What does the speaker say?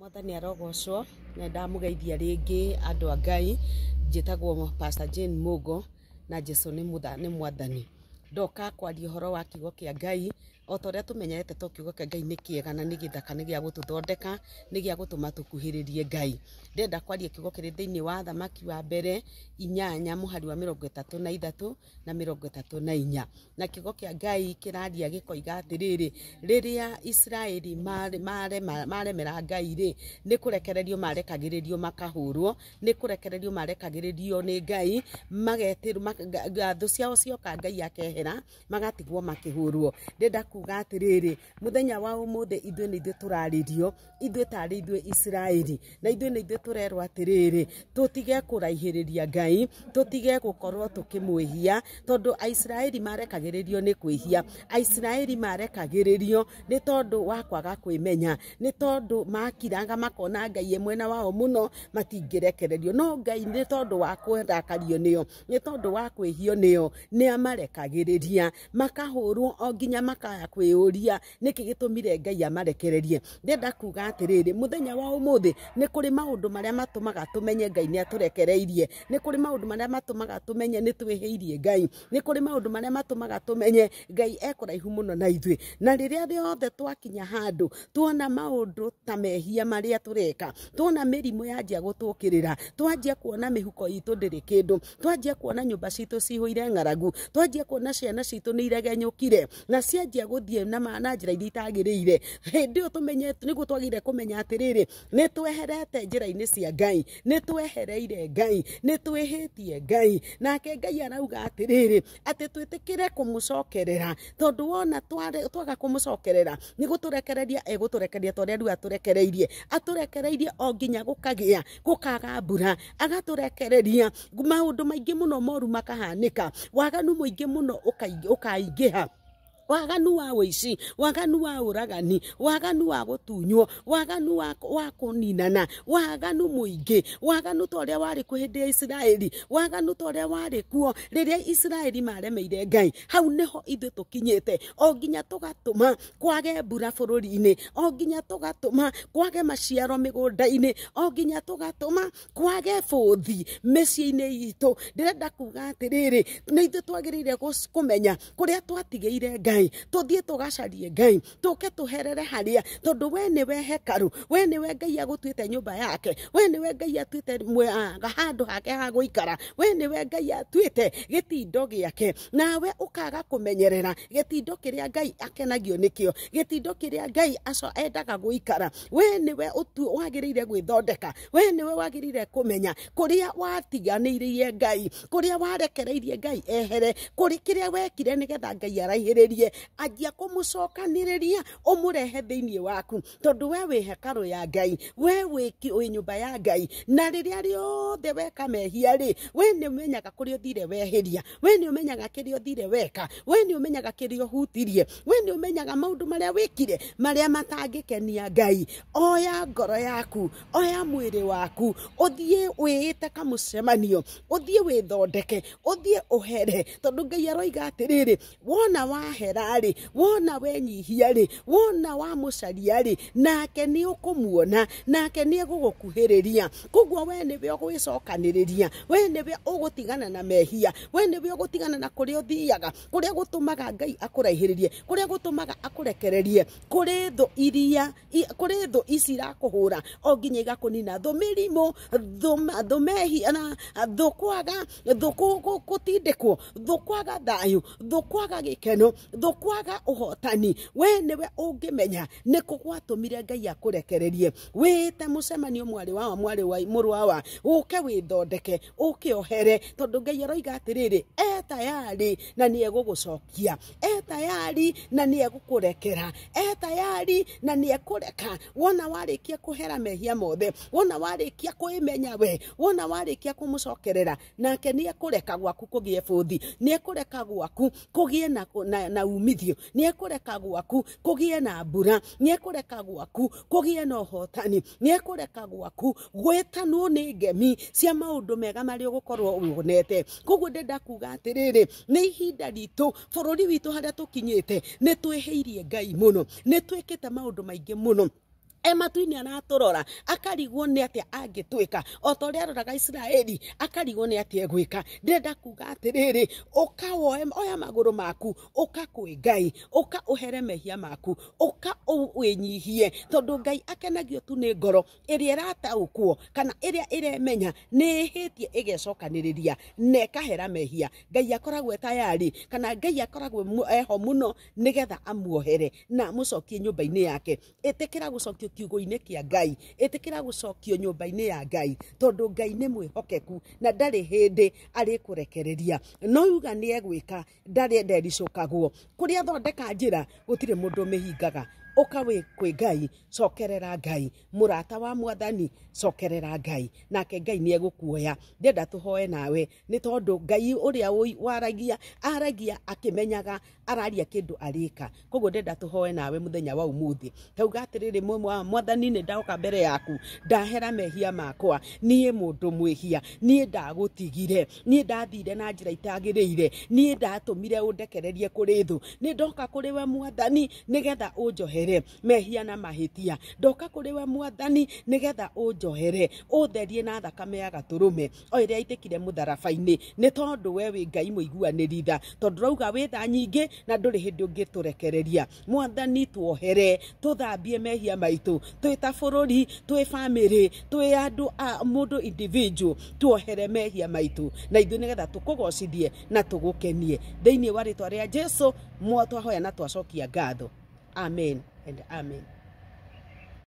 mwathani arogocwo na ndamugeithia ringi andu a ngai njitagwo pastor Jane Mugo na Jesũ nĩ mwathani ndoka kwaria horo wa kiugo kia ngai o ta å rä a tå menyerete to ke ngai nä kä na nä gä thaka nä gä a gå tå thondeka nä gä a gå tå kuhä rä rie ngai ndenda kwaria kiugo kä rä wa thamaki wa mbere inyanya må hari wa mä rongo na ithatu na mä rongo na inya na kiugo kä ngai kä raria gä riria atä isiraeli maremera ngai ri nä kå rekererio marekagä rä rio makahå rwo marekagä rä rio ngai magetiru thå ciao cioka ngai akehera magatigwo makä hå rwo ndenda kuga atiriri muthenya wa umuthi ithuĩ nĩ ithuĩ tũrarĩrio ithuĩ tarĩ ithuĩ isiraeli na ithuĩ nĩ ithuĩ tũrerwo atiriri tũtige kũraihĩrĩria ngai tũtige gũkorwo tũkĩmwĩhia tondũ aisiraeli marekagĩrĩrio nĩ kwĩhia aisiraeli marekagĩrĩrio nĩ tondũ wa kwaga kwĩmenya nĩ tondũ makiraga makona ngai ĩ e mwena wao mũno matingĩrekererio no ngai nĩ tondũ wa kũrakario nĩyo nĩ tondũ wa kwĩhio nĩyo nĩ amarekagĩrĩria makahũrwo o nginya makaya kwiuria niki gitumire ngai amarekererie ndenda kuga atiriri muthenya wa ũmũthĩ ni kuri maundu maria matumaga tumenye ngai ni aturekereirie ni kuri maundu maria matumaga tumenye ni twĩhĩirie ngai ni kuri maundu maria matumaga tumenye ngai ekũraihu muno na ithuĩ na rĩrĩa rĩothe twakinya handu tuona maundu ta mehia maria tureka tuona mĩrimũ yanjia gutukirira twanjia kuona mihuko itũ ndiri kindu twanjia kuona nyumba citũ cihuire ng'aragu twanjia kuona ciana citũ nĩ iregenyũkire na cianjia guthie na na njira iria itagirire hindi yo tumenye niguo twagire kumenya atiriri ni tweherete njira-ini cia ngai ni twehereire ngai ni twihitie ngai nake ngai arauga atiriri ati twitikire kumucokerera tondu wona twaga kumucokerera ni guturekereria eguturekereria tondu andu aturekereirie aturekereirie o nginya gukagia gukaga mbura agaturekereria maundu maingi muno moru makahanika waganu muingi muno ukaingiha waganu wa wici waganu wa uragani waganu wa gutunywo waganu wa kuninana waganu muingi waganu ta uria wari kuo hindi ya isiraeli waganu ta uria wari kuo riria isiraeli maremeire ngai hau niho ithu tukinyite o nginya tugatuma kwage mbura bururi-ini o nginya tugatuma kwage maciaro migunda-ini o nginya tugatuma kwage buthi mĩciĩ-inĩ itũ ndĩrenda kuga atĩrĩrĩ nĩ ithuĩ twagĩrĩire kũmenya kũrĩa twatigĩire ngai ngai tå tugacarie ngai herere harä a tondå we nä we hekaru we nä we ngai agå tuä te nyå mba yake we nä we ngai atwite handu hake ha ikara we nä we ngai atuä te gä tindo gä ake nawe å kaga kå menyerera gä tindo kä rä a ngai akenagio nä kä o gä tindo kä rä a ngai aco endaga guikara we nä we wagä niwe wagiriire gwithondeka we niwe wagiriire kumenya kuria watiganiirie ngai kå rä a warekereirie ngai ehere kä rä a wekire nä getha ngai araihä rä rie amuteithie anjia kumucokaniriria umurehe thiini waku tondå we wä hekarå ya ngai we wi nyumba ya ngai na rä othe weka mehia ri we ni umenyaga kuria uthire weheria we ni umenyaga kiria thire weka we ni umenyaga kiria uhutirie we ni umenyaga maundu maria wikire maria matangikenia ngai oya ngoro yaku oya mwiri waku thiä wä thondeke å thiä å here tondå ngai aroiga rä wona wahera wera rä wona wenyihia rä wona wamũcaria rä nake nä å kå muona nake nä egå gå kuhä rä ria koguo we nä we å gwä cokanä rä ria we nä we å gå tigana na mehia we nä we å gå tigana na kå rä a å thiaga kå rä a gå tå maga ngai akå raihä rä rie kå rä a gå tå maga akå rekererie kå rä thå iria kå rä thå ici irakå hå ra o nginya igakå nina thå mä rimå thå mehia thå kwaga thå gå tindä kwo thå kwaga thayå thå kwaga gä keno tondå kwaga å hotani we nä we å ngä menya nä kå gwatåmire ngai akå rekererie wä te må cemanio wawa wa må rwawa å ke wä thondeke å kä ohere tondå ngai aroiga atä rä rä etayari na nä egå gå cokia etayari na nä egå kå rekera etayari na nä ekå reka wona warä kia hera mehia mothe wona warä kia kwä menya we wona warä kia kå må cokerera nake nä ekå reka gwaku kå gä e båthi gwaku na, na, na umithio nä ekå gwaku kå gä na mbura nä ekå gwaku kå gä na ũhotani nä ekå gwaku gwätanwo nä ngemi cia maå ndå mega marä a å gå korwo wonete koguo ndä ndakuga atä rä nä ihinda ritå bå rå ri witå harä a tå kinyä te nä twä hä irie ngai må no nä twä kä te maå ndå maingä må no ematuini matu-inĩ aratũrora akarigwo nĩ atĩa angĩtwĩka o ta ũrĩa aroraga isiraeli akarigwo nĩ atĩa egwĩka ndĩrenda kuga atĩrĩrĩ ũka woe oya maguru maku uka kwĩ ngai uka uhere mehia maku uka wĩnyihie tondu ngai akenagio tu ni ngoro ĩrĩa ukuo kana ĩrĩa ĩremenya nĩ ĩhĩtie ĩgecokanĩrĩria ne kahera mehia ngai akoragwo e tayari kana ngai akoragwo eho muno nigetha amuohere na amũcokie nyumba inĩ yake ĩtĩkĩra gũcokio kiugo-inä kä a ngai ä kä ra gå cokio nyå mba-inä ya ngai tondå ngai nä mwä hokeku na ndarä hä ndä arä kå rekereria no yuga nä egwä ka ndarä ndericå kagwo kå rä athondeka njä ra gå tirä må ndå mä hingaga ũka kwĩ ngai cokerera ngai murata wa mwathani cokerera ngai nake ngai nĩ egũkuoya ndenda tuhoe nawe nĩ tondũ ngai ũrĩa waragia aragia akimenyaga araria kindu arika koguo ndenda tuhoe nawe muthenya wa ũmũthĩ kauga atĩrĩrĩ mwathani ni ndaũka mbere yaku ndahera mehia makwa nie mundu mwihia nie ndagutigire nie ndathire na njira itagireire nie ndatumire undekererie kuri thu ni ndoka kuri we mwathani nigetha ũnjohe njohere na mahitia ndoka kuri we mwathani nigetha unjohere utherie na thakame ya gaturume o iria aitikire mutharabaini ni tondu we wi ngai muiguaniritha tondu rauga wi tha nyingi na nduri hindi ungiturekereria mwathani tuohere tuthambie mehia maitu twi ta bururi twi famiri twi andu a mundu individual tuohere mehia maitu na ithuĩ nigetha tukugocithie na tugukenie thĩinĩ wa rĩtwa rĩa jesu mwatwahoya na twacokia ngatho amen and Amen.